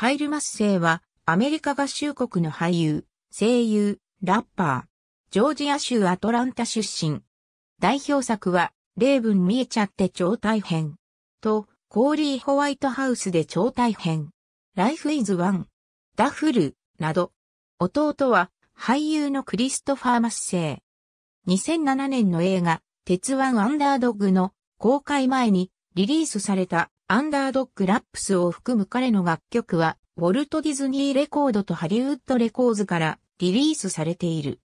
カイル・マッセイは、アメリカ合衆国の俳優、声優、ラッパー、ジョージア州アトランタ出身。代表作は、例文見えちゃって超大変。と、コーリー・ホワイトハウスで超大変。ライフ・イズ・ワン、ダフル、など。弟は、俳優のクリストファー・マッセイ。2007年の映画、鉄腕アンダードッグの公開前にリリースされたアンダードック・ラップスを含む彼の楽曲は、ウォルト・ディズニー・レコードとハリウッド・レコーズからリリースされている。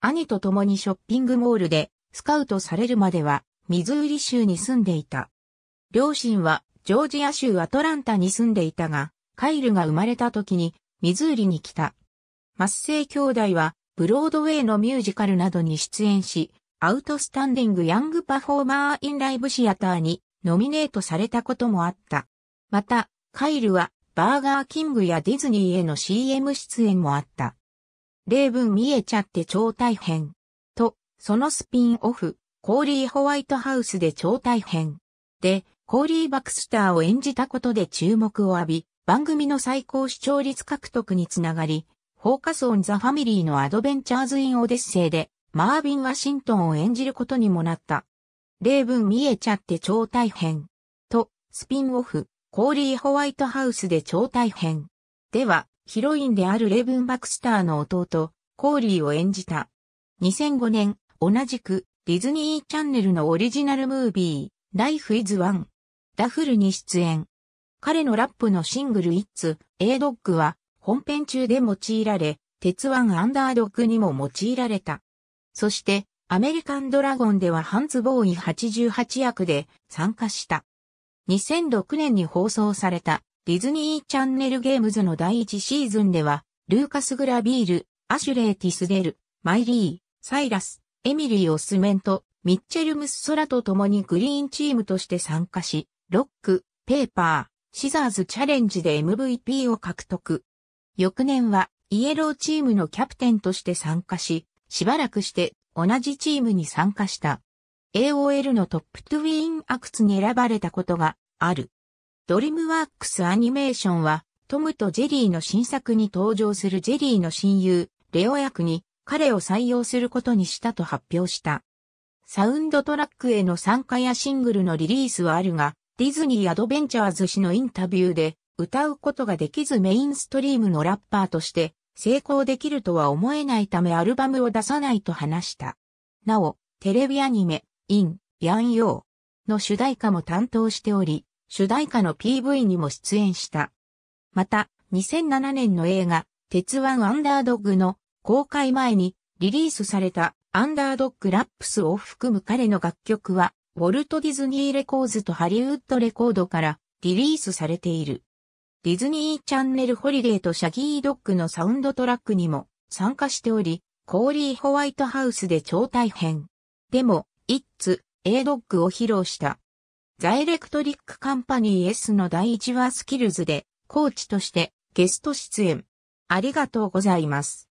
兄と共にショッピングモールでスカウトされるまでは、ミズーリ州に住んでいた。両親はジョージア州アトランタに住んでいたが、カイルが生まれた時にミズーリに来た。マッセイ兄弟はブロードウェイのミュージカルなどに出演し、アウトスタンディング・ヤング・パフォーマー・イン・ライブ・シアターにノミネートされたこともあった。また、カイルはバーガーキングやディズニーへの CM 出演もあった。例文見えちゃって超大変。と、そのスピンオフ、コーリー・ホワイトハウスで超大変。で、コーリー・バクスターを演じたことで注目を浴び、番組の最高視聴率獲得につながり、フォーカス・オン・ザ・ファミリーのアドベンチャーズ・イン・オデッセイで、マービン・ワシントンを演じることにもなった。例文見えちゃって超大変。と、スピンオフ、コーリー・ホワイトハウスで超大変。では、ヒロインであるレイブン・バクスターの弟、コーリーを演じた。2005年、同じく、ディズニーチャンネルのオリジナルムービー、Life is One。ダフルに出演。彼のラップのシングル It's A Dog は本編中で用いられ、鉄腕アンダードッグにも用いられた。そしてアメリカンドラゴンではハンツボーイ88役で参加した。2006年に放送されたディズニーチャンネルゲームズの第1シーズンでは、ルーカス・グラビール、アシュレイ・ティスデル、マイリー、サイラス、エミリー・オスメント、ミッチェル・ムス・ソラと共にグリーンチームとして参加し、ロック、ペーパー、シザーズチャレンジで MVP を獲得。翌年は、イエローチームのキャプテンとして参加し、しばらくして同じチームに参加した。AOL のトップトゥウィーンアクツに選ばれたことがある。ドリームワークスアニメーションは、トムとジェリーの新作に登場するジェリーの親友、レオ役に彼を採用することにしたと発表した。サウンドトラックへの参加やシングルのリリースはあるが、ディズニーアドベンチャーズ氏のインタビューで歌うことができずメインストリームのラッパーとして成功できるとは思えないためアルバムを出さないと話した。なお、テレビアニメ、イン、ヤンヨーの主題歌も担当しており、主題歌の PV にも出演した。また、2007年の映画、鉄腕アンダードッグの公開前にリリースされたアンダードッグラップスを含む彼の楽曲は、ウォルト・ディズニー・レコーズとハリウッド・レコードからリリースされている。ディズニーチャンネルホリデーとシャギードッグのサウンドトラックにも参加しており、コーリー・ホワイトハウスで超大変。でも、イッツ、A ドッグを披露した。ザエレクトリックカンパニー S の第1話スキルズで、コーチとしてゲスト出演。ありがとうございます。